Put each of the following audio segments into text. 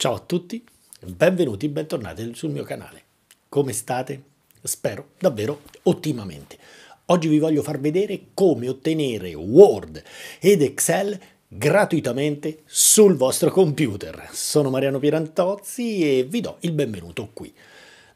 Ciao a tutti, benvenuti, bentornati sul mio canale. Come state? Spero davvero ottimamente. Oggi vi voglio far vedere come ottenere Word ed Excel gratuitamente sul vostro computer. Sono Mariano Pierantozzi e vi do il benvenuto qui.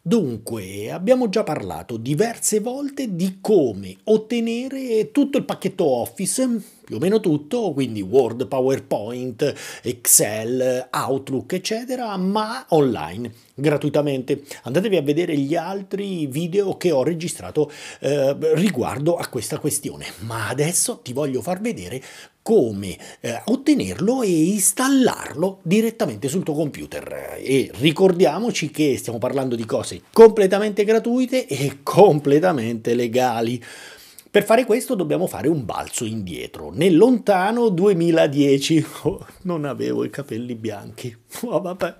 Dunque, abbiamo già parlato diverse volte di come ottenere tutto il pacchetto Office più o meno tutto, quindi Word, PowerPoint, Excel, Outlook, eccetera, ma online, gratuitamente. Andatevi a vedere gli altri video che ho registrato eh, riguardo a questa questione, ma adesso ti voglio far vedere come eh, ottenerlo e installarlo direttamente sul tuo computer. E ricordiamoci che stiamo parlando di cose completamente gratuite e completamente legali. Per fare questo dobbiamo fare un balzo indietro, nel lontano 2010. Oh, non avevo i capelli bianchi. Oh, vabbè.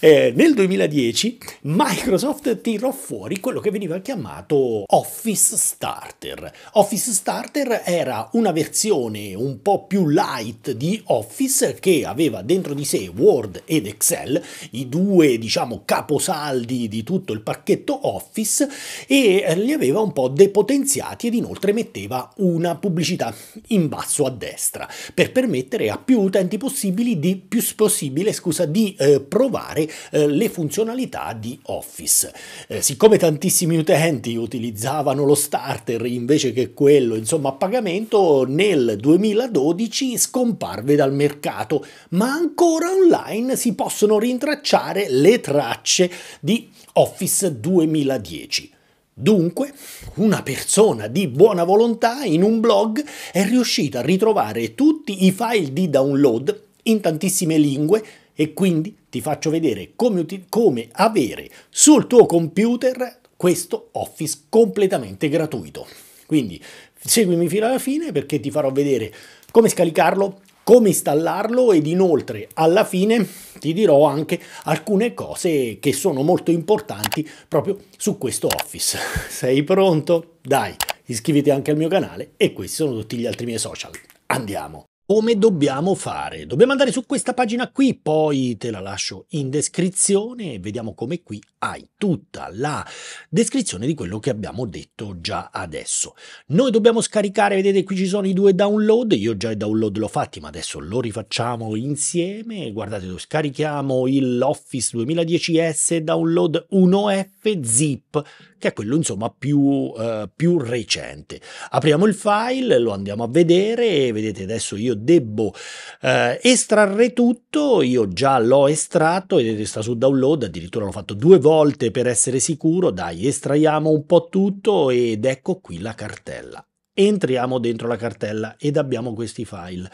Eh, nel 2010 Microsoft tirò fuori quello che veniva chiamato Office Starter. Office Starter era una versione un po' più light di Office che aveva dentro di sé Word ed Excel, i due diciamo caposaldi di tutto il pacchetto Office e li aveva un po' depotenziati ed inoltre metteva una pubblicità in basso a destra per permettere a più utenti possibili di più possibile, scusa, di eh, provare eh, le funzionalità di Office. Eh, siccome tantissimi utenti utilizzavano lo starter invece che quello insomma a pagamento, nel 2012 scomparve dal mercato, ma ancora online si possono rintracciare le tracce di Office 2010. Dunque, una persona di buona volontà in un blog è riuscita a ritrovare tutti i file di download in tantissime lingue e quindi ti faccio vedere come, come avere sul tuo computer questo Office completamente gratuito. Quindi seguimi fino alla fine perché ti farò vedere come scaricarlo, come installarlo ed inoltre alla fine ti dirò anche alcune cose che sono molto importanti proprio su questo Office. Sei pronto? Dai, iscriviti anche al mio canale e questi sono tutti gli altri miei social. Andiamo! come dobbiamo fare. Dobbiamo andare su questa pagina qui, poi te la lascio in descrizione e vediamo come qui hai tutta la descrizione di quello che abbiamo detto già adesso. Noi dobbiamo scaricare, vedete qui ci sono i due download, io già il download l'ho fatti ma adesso lo rifacciamo insieme, guardate, scarichiamo l'Office 2010S download 1F zip che è quello insomma più, eh, più recente. Apriamo il file, lo andiamo a vedere, vedete adesso io debbo eh, estrarre tutto, io già l'ho estratto ed è sta su download, addirittura l'ho fatto due volte per essere sicuro, dai estraiamo un po' tutto ed ecco qui la cartella. Entriamo dentro la cartella ed abbiamo questi file.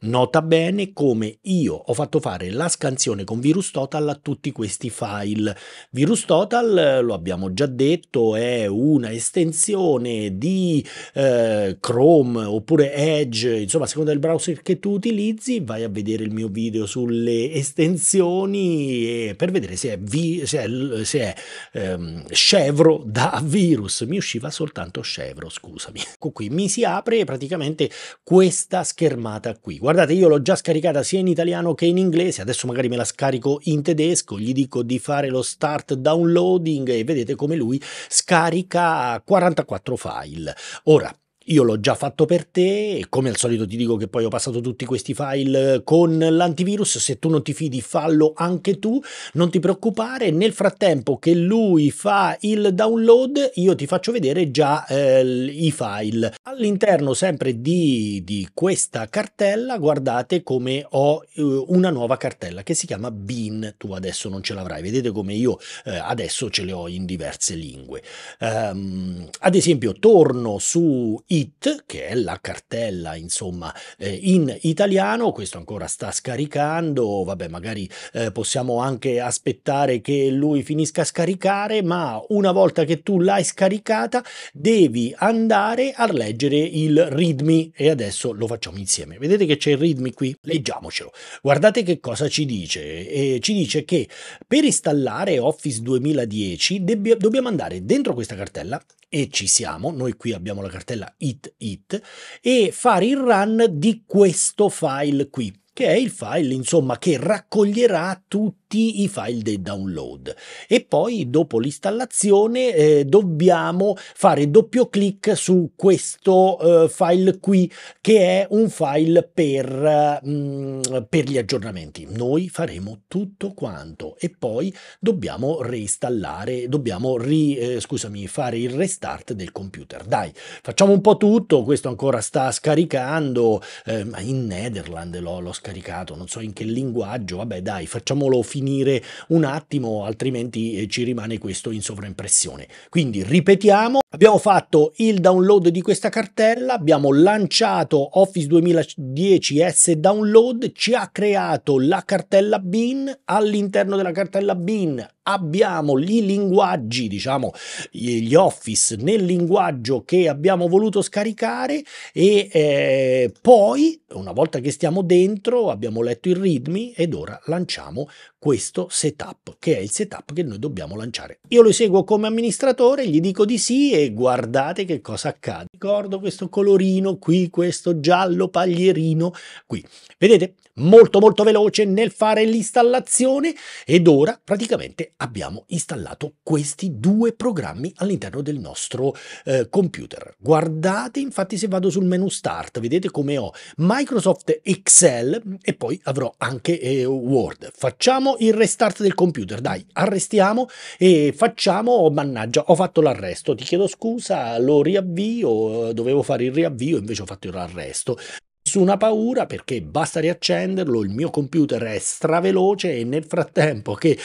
Nota bene come io ho fatto fare la scansione con VirusTotal a tutti questi file. VirusTotal, eh, lo abbiamo già detto, è una estensione di eh, Chrome oppure Edge, insomma, a seconda del browser che tu utilizzi, vai a vedere il mio video sulle estensioni per vedere se è, vi, se è, se è ehm, scevro da virus. Mi usciva soltanto scevro, scusami. Ecco qui mi si apre praticamente questa schermata qui Guardate, io l'ho già scaricata sia in italiano che in inglese, adesso magari me la scarico in tedesco, gli dico di fare lo start downloading e vedete come lui scarica 44 file. Ora, io l'ho già fatto per te e come al solito ti dico che poi ho passato tutti questi file con l'antivirus, se tu non ti fidi fallo anche tu, non ti preoccupare, nel frattempo che lui fa il download io ti faccio vedere già eh, i file. All'interno sempre di, di, questa cartella guardate come ho eh, una nuova cartella che si chiama bin, tu adesso non ce l'avrai, vedete come io eh, adesso ce le ho in diverse lingue. Um, ad esempio torno su i kit, che è la cartella insomma eh, in italiano, questo ancora sta scaricando, vabbè magari eh, possiamo anche aspettare che lui finisca a scaricare, ma una volta che tu l'hai scaricata devi andare a leggere il readme e adesso lo facciamo insieme. Vedete che c'è il readme qui? Leggiamocelo. Guardate che cosa ci dice. Eh, ci dice che per installare Office 2010 dobbiamo andare dentro questa cartella e ci siamo, noi qui abbiamo la cartella it it e fare il run di questo file qui che è il file insomma che raccoglierà tutti tutti i file di download e poi dopo l'installazione eh, dobbiamo fare doppio clic su questo eh, file qui che è un file per, mh, mm, per gli aggiornamenti. Noi faremo tutto quanto e poi dobbiamo reinstallare, dobbiamo ri, eh, scusami, fare il restart del computer. Dai, facciamo un po' tutto, questo ancora sta scaricando, eh, ma in Netherlands l'ho, l'ho scaricato, non so in che linguaggio, vabbè dai, facciamolo finire finire un attimo, altrimenti eh, ci rimane questo in sovraimpressione. Quindi ripetiamo, abbiamo fatto il download di questa cartella, abbiamo lanciato Office 2010 S download, ci ha creato la cartella bin, all'interno della cartella bin abbiamo i linguaggi, diciamo gli office nel linguaggio che abbiamo voluto scaricare e eh, poi una volta che stiamo dentro abbiamo letto il readme ed ora lanciamo questo setup che è il setup che noi dobbiamo lanciare. Io lo seguo come amministratore, gli dico di sì e guardate che cosa accade. Ricordo questo colorino qui, questo giallo paglierino qui. Vedete? Molto molto veloce nel fare l'installazione ed ora praticamente abbiamo installato questi due programmi all'interno del nostro eh, computer. Guardate infatti se vado sul menu Start, vedete come ho Microsoft Excel e poi avrò anche eh, Word. Facciamo il restart del computer, dai, arrestiamo e facciamo, oh, mannaggia, ho fatto l'arresto, ti chiedo scusa, lo riavvio, dovevo fare il riavvio, invece ho fatto l'arresto nessuna paura perché basta riaccenderlo, il mio computer è straveloce e nel frattempo che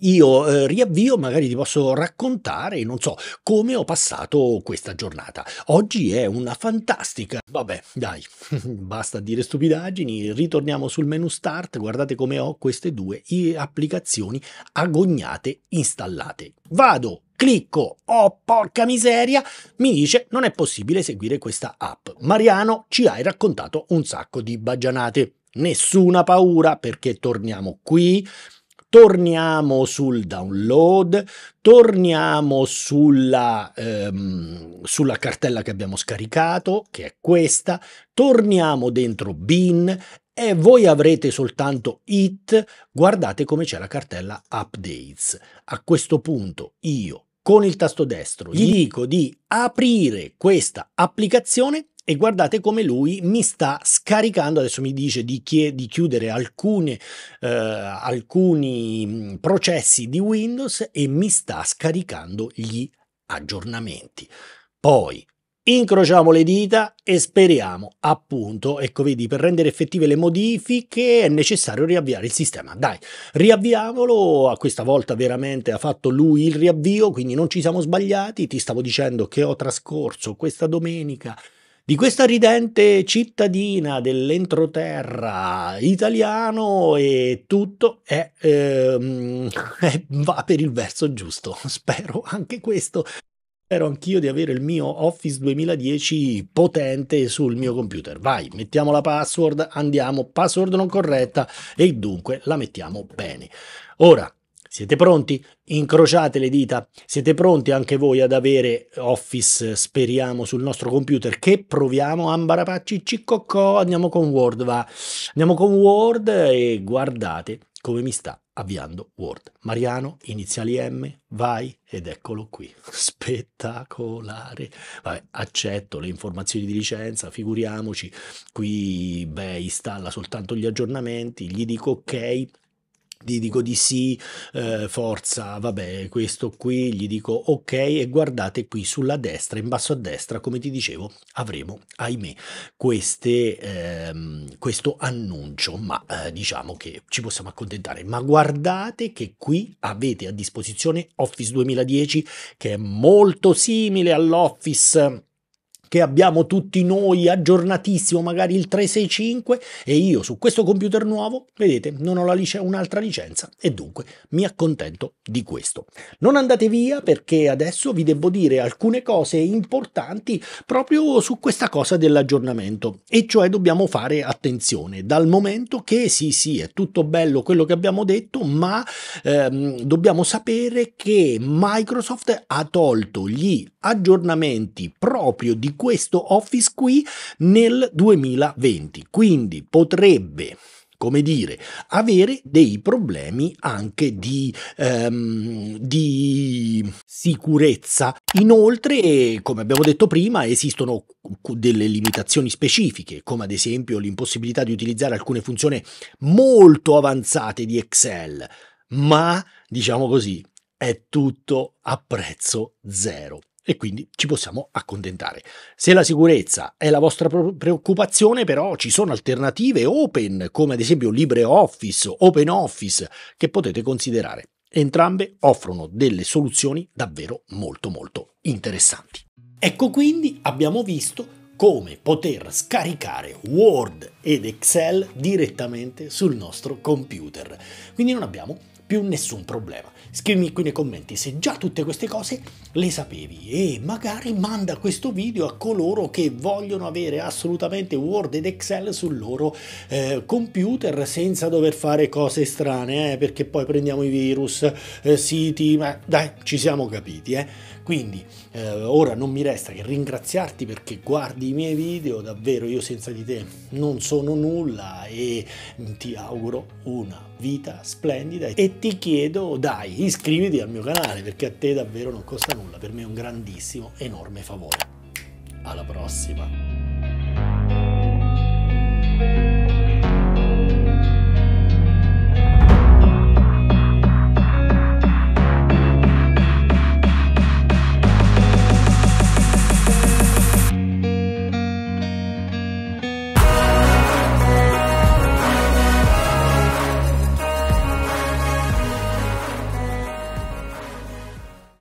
io eh, riavvio, magari ti posso raccontare, non so, come ho passato questa giornata. Oggi è una fantastica. Vabbè, dai, basta dire stupidaggini, ritorniamo sul menu start, guardate come ho queste due applicazioni agognate installate. Vado, clicco, oh porca miseria, mi dice non è possibile seguire questa app. Mariano, ci hai raccontato un sacco di baggianate. Nessuna paura perché torniamo qui torniamo sul download, torniamo sulla, ehm, sulla cartella che abbiamo scaricato, che è questa, torniamo dentro bin e voi avrete soltanto it, guardate come c'è la cartella updates. A questo punto io con il tasto destro gli dico di aprire questa applicazione e guardate come lui mi sta scaricando, adesso mi dice di, chi- di chiudere alcune, eh, alcuni mm, processi di Windows e mi sta scaricando gli aggiornamenti. Poi incrociamo le dita e speriamo appunto, ecco vedi, per rendere effettive le modifiche è necessario riavviare il sistema. Dai, riavviamolo, a questa volta veramente ha fatto lui il riavvio, quindi non ci siamo sbagliati, ti stavo dicendo che ho trascorso questa domenica di questa ridente cittadina dell'entroterra italiano e tutto è, ehm, va per il verso giusto. Spero anche questo. Spero anch'io di avere il mio Office 2010 potente sul mio computer. Vai, mettiamo la password, andiamo, password non corretta e dunque la mettiamo bene. Ora, siete pronti? Incrociate le dita. Siete pronti anche voi ad avere Office, speriamo, sul nostro computer? Che proviamo? Ambarapacci, ciccocco, andiamo con Word, va. Andiamo con Word e guardate come mi sta avviando Word. Mariano, iniziali M, vai ed eccolo qui. Spettacolare. Vabbè, accetto le informazioni di licenza, figuriamoci. Qui, beh, installa soltanto gli aggiornamenti, gli dico ok gli dico di sì, eh, forza, vabbè, questo qui, gli dico ok e guardate qui sulla destra, in basso a destra, come ti dicevo, avremo, ahimè, queste, ehm, questo annuncio, ma eh, diciamo che ci possiamo accontentare. Ma guardate che qui avete a disposizione Office 2010 che è molto simile all'Office che abbiamo tutti noi aggiornatissimo, magari il 365, e io su questo computer nuovo, vedete, non ho la lic- un'altra licenza e dunque mi accontento di questo. Non andate via perché adesso vi devo dire alcune cose importanti proprio su questa cosa dell'aggiornamento, e cioè dobbiamo fare attenzione dal momento che sì, sì, è tutto bello quello che abbiamo detto, ma ehm, dobbiamo sapere che Microsoft ha tolto gli aggiornamenti proprio di questo Office qui nel 2020. Quindi potrebbe come dire, avere dei problemi anche di, ehm, di, sicurezza. Inoltre, come abbiamo detto prima, esistono delle limitazioni specifiche, come ad esempio l'impossibilità di utilizzare alcune funzioni molto avanzate di Excel, ma diciamo così, è tutto a prezzo zero e quindi ci possiamo accontentare. Se la sicurezza è la vostra preoccupazione, però ci sono alternative open, come ad esempio LibreOffice, OpenOffice, che potete considerare. Entrambe offrono delle soluzioni davvero molto molto interessanti. Ecco quindi abbiamo visto come poter scaricare Word ed Excel direttamente sul nostro computer. Quindi non abbiamo più nessun problema. Scrivimi qui nei commenti se già tutte queste cose le sapevi e magari manda questo video a coloro che vogliono avere assolutamente Word ed Excel sul loro eh, computer senza dover fare cose strane, eh, perché poi prendiamo i virus, eh, siti, ma dai, ci siamo capiti. Eh. Quindi eh, ora non mi resta che ringraziarti perché guardi i miei video, davvero io senza di te non sono nulla e ti auguro una vita splendida e ti chiedo dai iscriviti al mio canale perché a te davvero non costa nulla, per me è un grandissimo, enorme favore. Alla prossima!